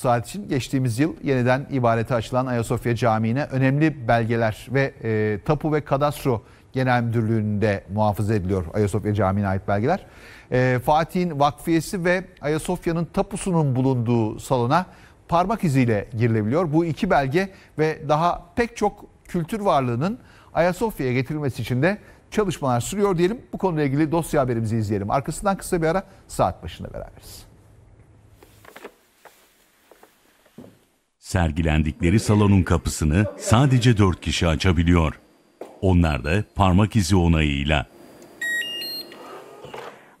saat için geçtiğimiz yıl yeniden ibarete açılan Ayasofya Camii'ne önemli belgeler ve e, Tapu ve Kadastro Genel Müdürlüğü'nde muhafaza ediliyor Ayasofya Camii'ne ait belgeler. E, Fatih'in vakfiyesi ve Ayasofya'nın tapusunun bulunduğu salona parmak iziyle girilebiliyor. Bu iki belge ve daha pek çok kültür varlığının Ayasofya'ya getirilmesi için de çalışmalar sürüyor diyelim. Bu konuyla ilgili dosya haberimizi izleyelim. Arkasından kısa bir ara saat başında beraberiz. sergilendikleri salonun kapısını sadece dört kişi açabiliyor. Onlar da parmak izi onayıyla.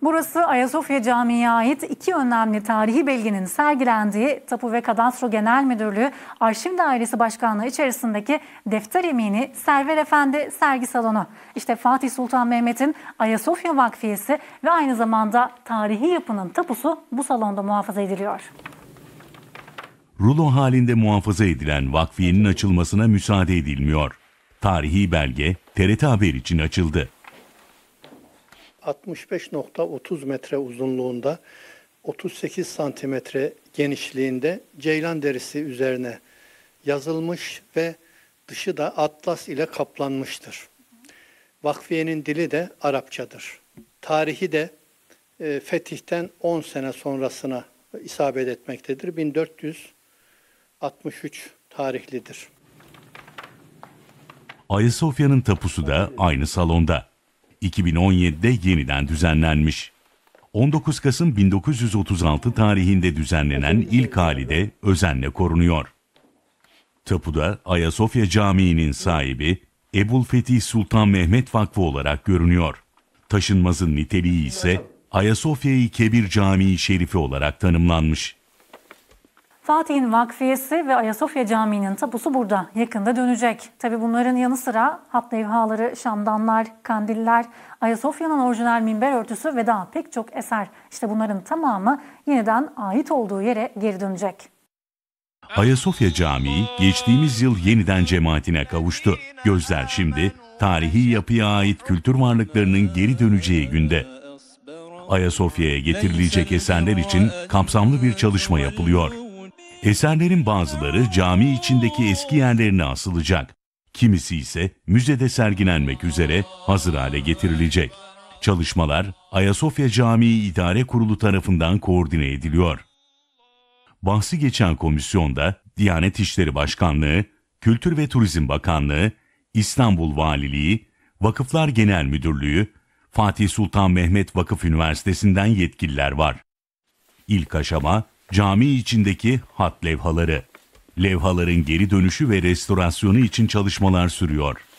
Burası Ayasofya Camii'ye ait iki önemli tarihi belgenin sergilendiği Tapu ve Kadastro Genel Müdürlüğü Arşiv Dairesi Başkanlığı içerisindeki Defter Yemini Server Efendi sergi salonu. İşte Fatih Sultan Mehmet'in Ayasofya Vakfiyesi ve aynı zamanda tarihi yapının tapusu bu salonda muhafaza ediliyor rulo halinde muhafaza edilen vakfiyenin açılmasına müsaade edilmiyor. Tarihi belge TRT Haber için açıldı. 65.30 metre uzunluğunda 38 santimetre genişliğinde ceylan derisi üzerine yazılmış ve dışı da atlas ile kaplanmıştır. Vakfiyenin dili de Arapçadır. Tarihi de e, fetihten 10 sene sonrasına isabet etmektedir. 1400 63 tarihlidir. Ayasofya'nın tapusu da aynı salonda. 2017'de yeniden düzenlenmiş. 19 Kasım 1936 tarihinde düzenlenen ilk hali de özenle korunuyor. Tapuda Ayasofya Camii'nin sahibi Ebul Fetih Sultan Mehmet Vakfı olarak görünüyor. Taşınmazın niteliği ise Ayasofya'yı Kebir Camii Şerifi olarak tanımlanmış. Fatih'in vakfiyesi ve Ayasofya Camii'nin tapusu burada yakında dönecek. Tabi bunların yanı sıra hat levhaları, şamdanlar, kandiller, Ayasofya'nın orijinal minber örtüsü ve daha pek çok eser. İşte bunların tamamı yeniden ait olduğu yere geri dönecek. Ayasofya Camii geçtiğimiz yıl yeniden cemaatine kavuştu. Gözler şimdi tarihi yapıya ait kültür varlıklarının geri döneceği günde. Ayasofya'ya getirilecek eserler için kapsamlı bir çalışma yapılıyor. Eserlerin bazıları cami içindeki eski yerlerine asılacak. Kimisi ise müzede sergilenmek üzere hazır hale getirilecek. Çalışmalar Ayasofya Camii İdare Kurulu tarafından koordine ediliyor. Bahsi geçen komisyonda Diyanet İşleri Başkanlığı, Kültür ve Turizm Bakanlığı, İstanbul Valiliği, Vakıflar Genel Müdürlüğü, Fatih Sultan Mehmet Vakıf Üniversitesi'nden yetkililer var. İlk aşama cami içindeki hat levhaları. Levhaların geri dönüşü ve restorasyonu için çalışmalar sürüyor.